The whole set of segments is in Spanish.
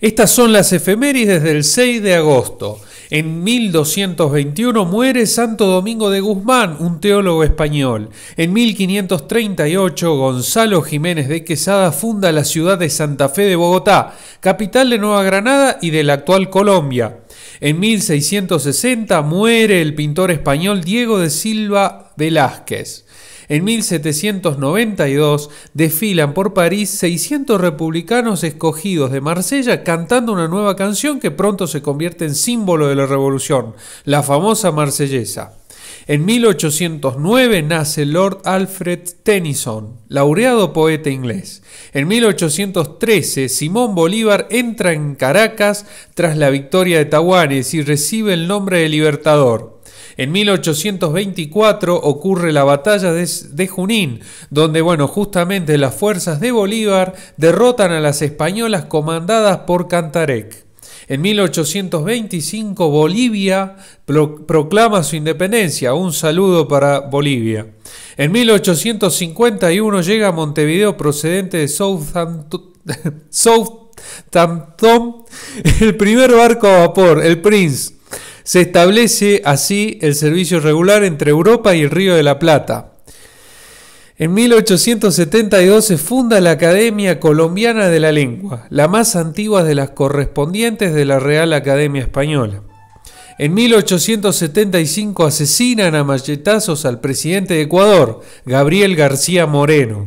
Estas son las efemérides del 6 de agosto. En 1221 muere Santo Domingo de Guzmán, un teólogo español. En 1538 Gonzalo Jiménez de Quesada funda la ciudad de Santa Fe de Bogotá, capital de Nueva Granada y de la actual Colombia. En 1660 muere el pintor español Diego de Silva Velázquez. En 1792 desfilan por París 600 republicanos escogidos de Marsella cantando una nueva canción que pronto se convierte en símbolo de la revolución, la famosa marsellesa. En 1809 nace Lord Alfred Tennyson, laureado poeta inglés. En 1813 Simón Bolívar entra en Caracas tras la victoria de Tawanes y recibe el nombre de Libertador. En 1824 ocurre la batalla de, Junín, donde, bueno, justamente las fuerzas de Bolívar derrotan a las españolas comandadas por Cantarec. En 1825 Bolivia proclama su independencia. Un saludo para Bolivia. En 1851 llega a Montevideo procedente de Southampton, Southampton el primer barco a vapor, el Prince. Se establece así el servicio regular entre Europa y el Río de la Plata. En 1872 se funda la Academia Colombiana de la Lengua, la más antigua de las correspondientes de la Real Academia Española. En 1875 asesinan a machetazos al presidente de Ecuador, Gabriel García Moreno.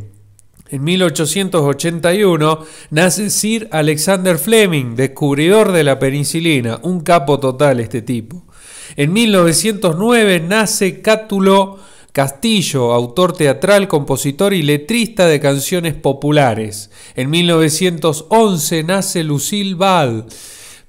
En 1881 nace Sir Alexander Fleming, descubridor de la penicilina, un capo total este tipo. En 1909 nace Cátulo Castillo, autor teatral, compositor y letrista de canciones populares. En 1911 nace Lucille Ball,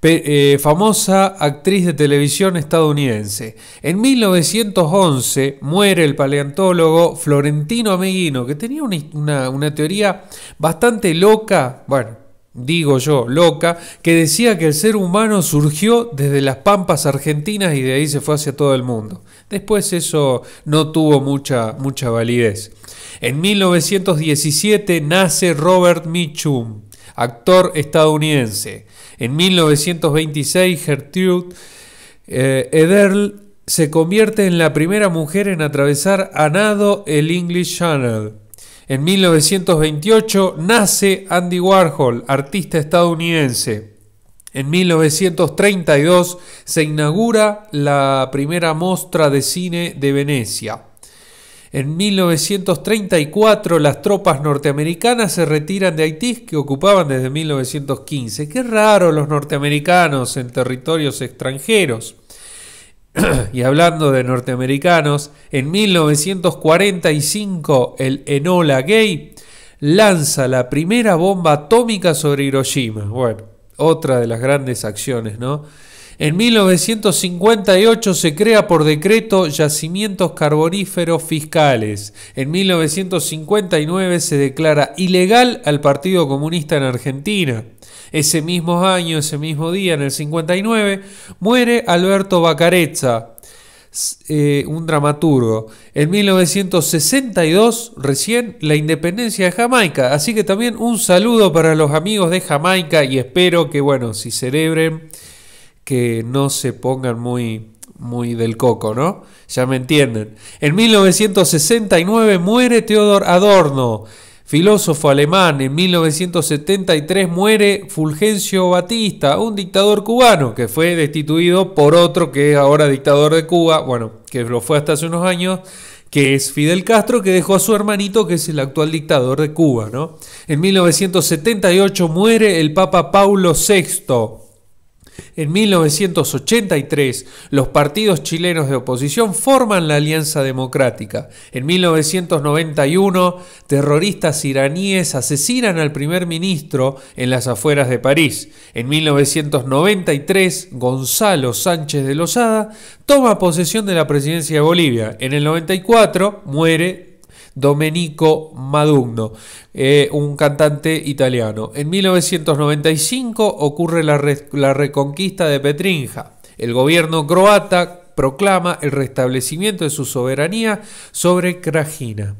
eh, famosa actriz de televisión estadounidense. En 1911 muere el paleontólogo Florentino Ameguino, que tenía una teoría bastante loca, bueno, digo yo, loca, que decía que el ser humano surgió desde las pampas argentinas y de ahí se fue hacia todo el mundo. Después eso no tuvo mucha, mucha validez. En 1917 nace Robert Mitchum, actor estadounidense. En 1926 Gertrude eh, Ederl se convierte en la primera mujer en atravesar a nado el English Channel. En 1928 nace Andy Warhol, artista estadounidense. En 1932 se inaugura la primera muestra de cine de Venecia. En 1934 las tropas norteamericanas se retiran de Haití que ocupaban desde 1915. Qué raro los norteamericanos en territorios extranjeros. y hablando de norteamericanos, en 1945 el Enola Gay lanza la primera bomba atómica sobre Hiroshima. Bueno, otra de las grandes acciones, ¿no? En 1958 se crea por decreto yacimientos carboníferos fiscales. En 1959 se declara ilegal al Partido Comunista en Argentina. Ese mismo año, ese mismo día, en el 59, muere Alberto Bacarezza, eh, un dramaturgo. En 1962, recién, la independencia de Jamaica. Así que también un saludo para los amigos de Jamaica y espero que, bueno, si celebren, que no se pongan muy, muy del coco, ¿no? Ya me entienden. En 1969 muere Teodor Adorno. Filósofo alemán, en 1973 muere Fulgencio Batista, un dictador cubano que fue destituido por otro que es ahora dictador de Cuba, bueno, que lo fue hasta hace unos años, que es Fidel Castro, que dejó a su hermanito, que es el actual dictador de Cuba, ¿no? En 1978 muere el Papa Paulo VI. En 1983, los partidos chilenos de oposición forman la Alianza Democrática. En 1991, terroristas iraníes asesinan al primer ministro en las afueras de París. En 1993, Gonzalo Sánchez de Lozada toma posesión de la presidencia de Bolivia. En el 94, muere Domenico Madugno, eh, un cantante italiano. En 1995 ocurre la, la reconquista de Petrinja. El gobierno croata proclama el restablecimiento de su soberanía sobre Krajina.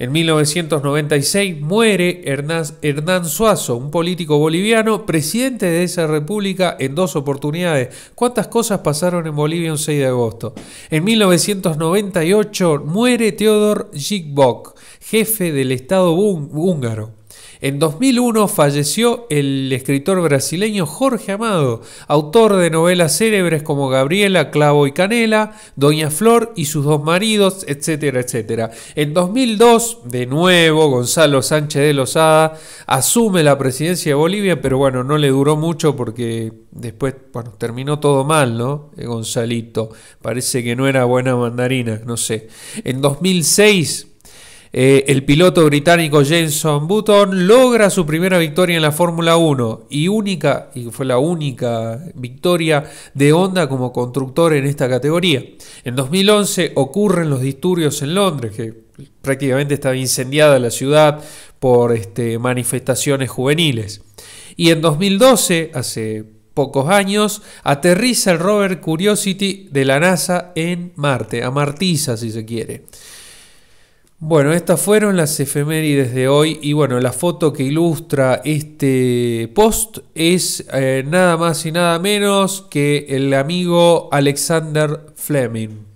En 1996 muere Hernán, Suazo, un político boliviano, presidente de esa república en dos oportunidades. ¿Cuántas cosas pasaron en Bolivia un 6 de agosto? En 1998 muere Teodor Jigbock, jefe del Estado húngaro. En 2001 falleció el escritor brasileño Jorge Amado, autor de novelas célebres como Gabriela, Clavo y Canela, Doña Flor y sus dos maridos, etcétera, etcétera. En 2002, de nuevo, Gonzalo Sánchez de Lozada asume la presidencia de Bolivia, pero bueno, no le duró mucho porque después, bueno, terminó todo mal, ¿no? Eh, Gonzalito, parece que no era buena mandarina, no sé. En 2006 eh, el piloto británico Jenson Button logra su primera victoria en la Fórmula 1 y única, y fue la única victoria de Honda como constructor en esta categoría. En 2011 ocurren los disturbios en Londres, que prácticamente estaba incendiada la ciudad por este, manifestaciones juveniles. Y en 2012, hace pocos años, aterriza el rover Curiosity de la NASA en Marte, a Martiza si se quiere. Bueno, estas fueron las efemérides de hoy y bueno, la foto que ilustra este post es eh, nada más y nada menos que el amigo Alexander Fleming.